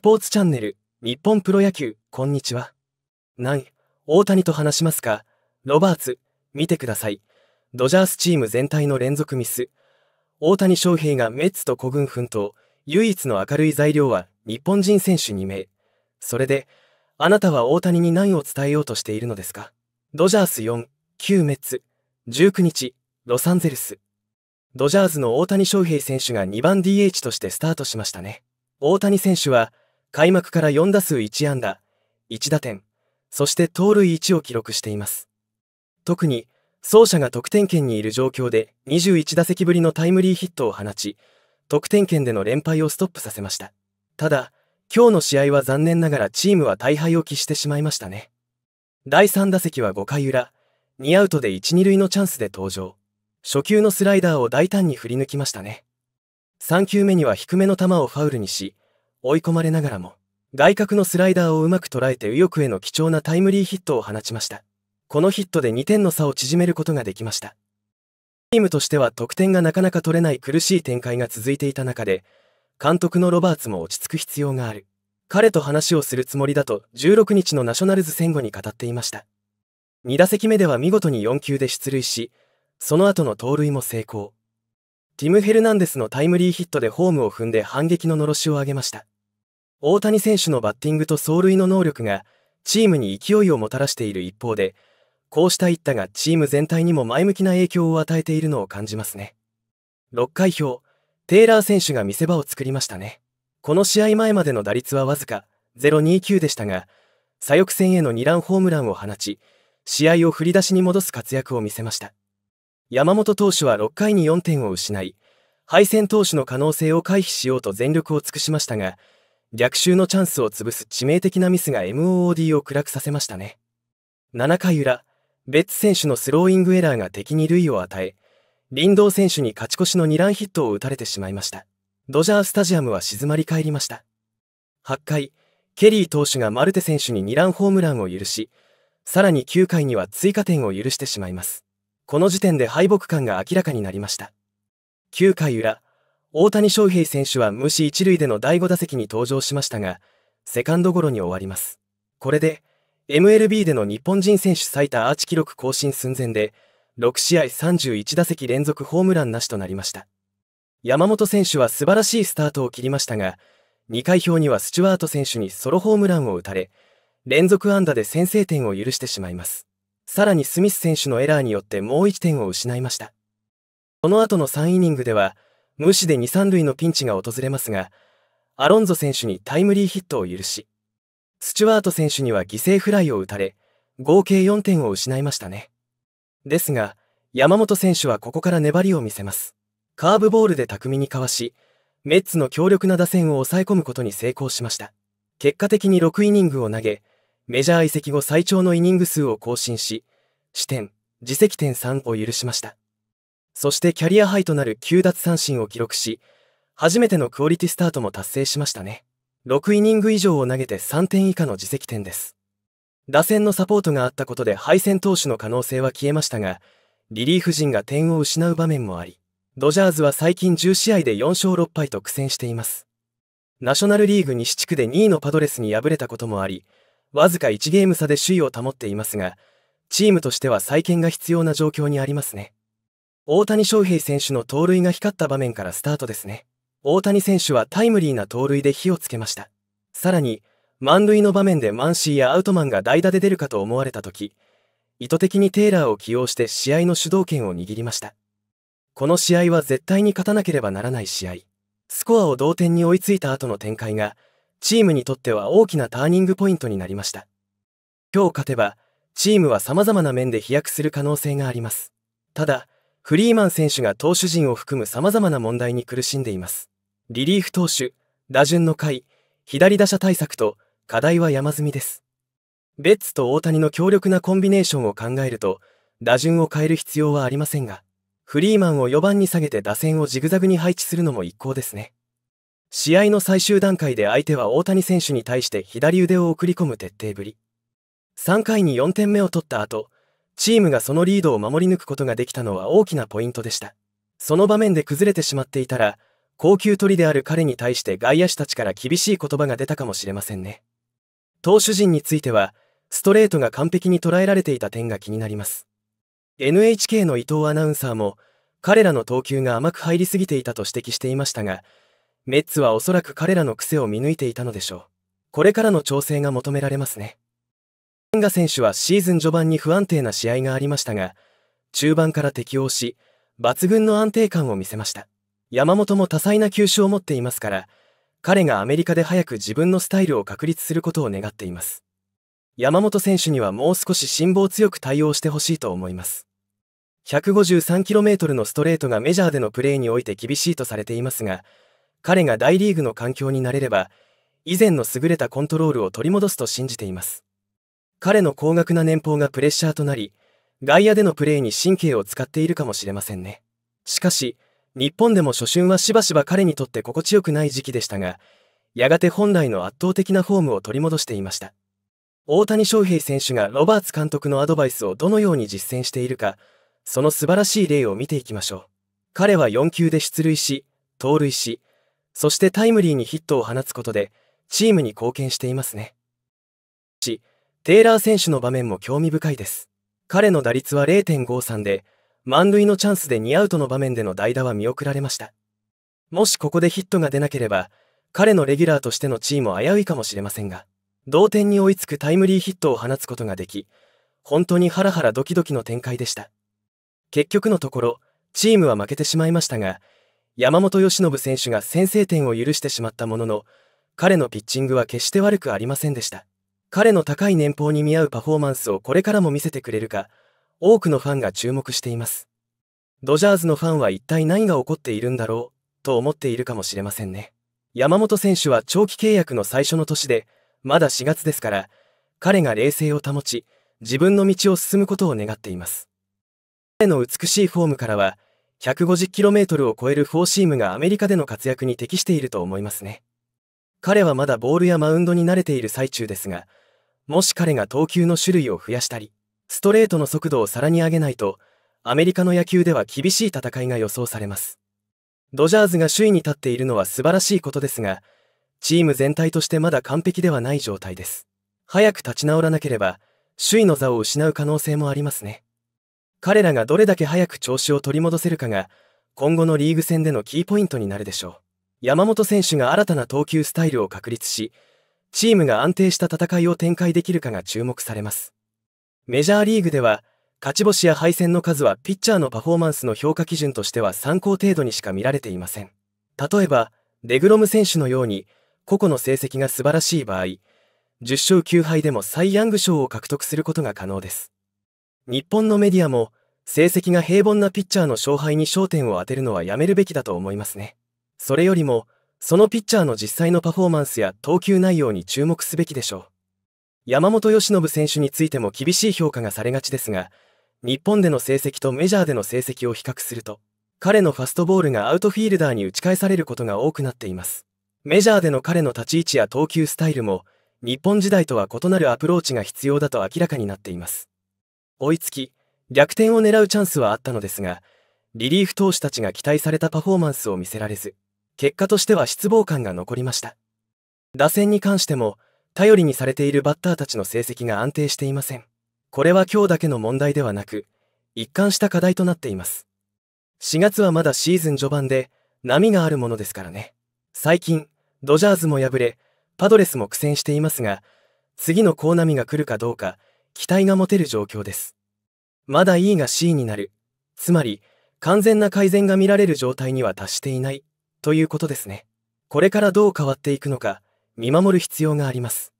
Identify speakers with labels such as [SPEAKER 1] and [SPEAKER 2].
[SPEAKER 1] スポーツチャンネル、日本プロ野球、こんにちは。何、大谷と話しますか、ロバーツ、見てください。ドジャースチーム全体の連続ミス。大谷翔平がメッツと孤軍奮闘、唯一の明るい材料は日本人選手2名。それで、あなたは大谷に何を伝えようとしているのですかドジャース4、9メッツ、19日、ロサンゼルス。ドジャーズの大谷翔平選手が2番 DH としてスタートしましたね。大谷選手は開幕から4打数1安打、1打点、そして盗塁1を記録しています。特に、走者が得点圏にいる状況で21打席ぶりのタイムリーヒットを放ち、得点圏での連敗をストップさせました。ただ、今日の試合は残念ながらチームは大敗を喫してしまいましたね。第3打席は5回裏、2アウトで1、2塁のチャンスで登場。初球のスライダーを大胆に振り抜きましたね。3球目には低めの球をファウルにし、追い込まれながらも、外角のスライダーをうまく捉えて右翼への貴重なタイムリーヒットを放ちました。このヒットで2点の差を縮めることができました。チームとしては得点がなかなか取れない苦しい展開が続いていた中で、監督のロバーツも落ち着く必要がある。彼と話をするつもりだと16日のナショナルズ戦後に語っていました。2打席目では見事に4球で出塁し、その後の盗塁も成功。ティム・ヘルナンデスのタイムリーヒットでホームを踏んで反撃ののろしを上げました。大谷選手のバッティングと走塁の能力がチームに勢いをもたらしている一方で、こうした一打がチーム全体にも前向きな影響を与えているのを感じますね。6回表、テイラー選手が見せ場を作りましたね。この試合前までの打率はわずか029でしたが、左翼線への2ランホームランを放ち、試合を振り出しに戻す活躍を見せました。山本投手は6回に4点を失い、敗戦投手の可能性を回避しようと全力を尽くしましたが、逆襲のチャンスを潰す致命的なミスが MOOD を暗くさせましたね。7回裏、ベッツ選手のスローイングエラーが敵に類を与え、林道選手に勝ち越しの2ランヒットを打たれてしまいました。ドジャースタジアムは静まり返りました。8回、ケリー投手がマルテ選手に2ランホームランを許し、さらに9回には追加点を許してしまいます。この時点で敗北感が明らかになりました。9回裏、大谷翔平選手は無視一塁での第5打席に登場しましたが、セカンドゴロに終わります。これで、MLB での日本人選手最多アーチ記録更新寸前で、6試合31打席連続ホームランなしとなりました。山本選手は素晴らしいスタートを切りましたが、2回表にはスチュワート選手にソロホームランを打たれ、連続安打で先制点を許してしまいます。さらにスミス選手のエラーによってもう1点を失いました。この後の3イニングでは、無視で2、3塁のピンチが訪れますが、アロンゾ選手にタイムリーヒットを許し、スチュワート選手には犠牲フライを打たれ、合計4点を失いましたね。ですが、山本選手はここから粘りを見せます。カーブボールで巧みにかわし、メッツの強力な打線を抑え込むことに成功しました。結果的に6イニングを投げ、メジャー移籍後最長のイニング数を更新し、視点、自責点3を許しました。そしてキャリアハイとなる9奪三振を記録し、初めてのクオリティスタートも達成しましたね。6イニング以上を投げて3点以下の自責点です。打線のサポートがあったことで敗戦投手の可能性は消えましたが、リリーフ陣が点を失う場面もあり、ドジャーズは最近10試合で4勝6敗と苦戦しています。ナショナルリーグ西地区で2位のパドレスに敗れたこともあり、わずか1ゲーム差で首位を保っていますが、チームとしては再建が必要な状況にありますね。大谷翔平選手の盗塁が光った場面からスタートですね。大谷選手はタイムリーな盗塁で火をつけました。さらに、満塁の場面でマンシーやアウトマンが代打で出るかと思われた時、意図的にテイラーを起用して試合の主導権を握りました。この試合は絶対に勝たなければならない試合。スコアを同点に追いついた後の展開が、チームにとっては大きなターニングポイントになりました。今日勝てば、チームは様々な面で飛躍する可能性があります。ただ、フリーマン選手が投手陣を含む様々な問題に苦しんでいます。リリーフ投手、打順の回、左打者対策と課題は山積みです。ベッツと大谷の強力なコンビネーションを考えると、打順を変える必要はありませんが、フリーマンを4番に下げて打線をジグザグに配置するのも一向ですね。試合の最終段階で相手は大谷選手に対して左腕を送り込む徹底ぶり3回に4点目を取った後チームがそのリードを守り抜くことができたのは大きなポイントでしたその場面で崩れてしまっていたら高級りである彼に対して外野手たちから厳しい言葉が出たかもしれませんね投手陣についてはストレートが完璧に捉えられていた点が気になります NHK の伊藤アナウンサーも彼らの投球が甘く入りすぎていたと指摘していましたがメッツはおそらく彼らの癖を見抜いていたのでしょう。これからの調整が求められますね。レンガ選手はシーズン序盤に不安定な試合がありましたが、中盤から適応し、抜群の安定感を見せました。山本も多彩な球種を持っていますから、彼がアメリカで早く自分のスタイルを確立することを願っています。山本選手にはもう少し辛抱強く対応してほしいと思います。153km のストレートがメジャーでのプレーにおいて厳しいとされていますが、彼が大リーグの環境になれれば、以前の優れたコントロールを取り戻すと信じています。彼の高額な年俸がプレッシャーとなり、外野でのプレーに神経を使っているかもしれませんね。しかし、日本でも初春はしばしば彼にとって心地よくない時期でしたが、やがて本来の圧倒的なフォームを取り戻していました。大谷翔平選手がロバーツ監督のアドバイスをどのように実践しているか、その素晴らしい例を見ていきましょう。彼は4球で出塁し、盗塁し、そしてタイムリーにヒットを放つことで、チームに貢献していますね。し、テイラー選手の場面も興味深いです。彼の打率は0.53で、満塁のチャンスで2アウトの場面での代打は見送られました。もしここでヒットが出なければ、彼のレギュラーとしての地位も危ういかもしれませんが、同点に追いつくタイムリーヒットを放つことができ、本当にハラハラドキドキの展開でした。結局のところ、チームは負けてしまいましたが、山本由伸選手が先制点を許してしまったものの、彼のピッチングは決して悪くありませんでした。彼の高い年俸に見合うパフォーマンスをこれからも見せてくれるか、多くのファンが注目しています。ドジャーズのファンは一体何が起こっているんだろう、と思っているかもしれませんね。山本選手は長期契約の最初の年で、まだ4月ですから、彼が冷静を保ち、自分の道を進むことを願っています。彼の美しいフォームからは、150km を超えるフォーシームがアメリカでの活躍に適していると思いますね。彼はまだボールやマウンドに慣れている最中ですが、もし彼が投球の種類を増やしたり、ストレートの速度をさらに上げないと、アメリカの野球では厳しい戦いが予想されます。ドジャーズが首位に立っているのは素晴らしいことですが、チーム全体としてまだ完璧ではない状態です。早く立ち直らなければ、首位の座を失う可能性もありますね。彼らがどれだけ早く調子を取り戻せるかが、今後のリーグ戦でのキーポイントになるでしょう。山本選手が新たな投球スタイルを確立し、チームが安定した戦いを展開できるかが注目されます。メジャーリーグでは、勝ち星や敗戦の数はピッチャーのパフォーマンスの評価基準としては参考程度にしか見られていません。例えば、デグロム選手のように、個々の成績が素晴らしい場合、10勝9敗でもサイ・ヤング賞を獲得することが可能です。日本のメディアも成績が平凡なピッチャーの勝敗に焦点を当てるのはやめるべきだと思いますね。それよりも、そのピッチャーの実際のパフォーマンスや投球内容に注目すべきでしょう。山本由伸選手についても厳しい評価がされがちですが、日本での成績とメジャーでの成績を比較すると、彼のファストボールがアウトフィールダーに打ち返されることが多くなっています。メジャーでの彼の立ち位置や投球スタイルも、日本時代とは異なるアプローチが必要だと明らかになっています。追いつき、逆転を狙うチャンスはあったのですが、リリーフ投手たちが期待されたパフォーマンスを見せられず、結果としては失望感が残りました。打線に関しても、頼りにされているバッターたちの成績が安定していません。これは今日だけの問題ではなく、一貫した課題となっています。4月はまだシーズン序盤で、波があるものですからね。最近、ドジャーズも敗れ、パドレスも苦戦していますが、次の高波が来るかどうか、期待が持てる状況です。まだ E が C になる、つまり完全な改善が見られる状態には達していないということですね。これからどう変わっていくのか見守る必要があります。